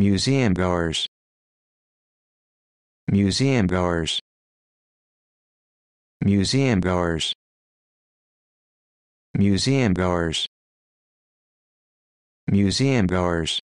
Museum goers. Museum goers. Museum goers. Museum goers. Museum goers.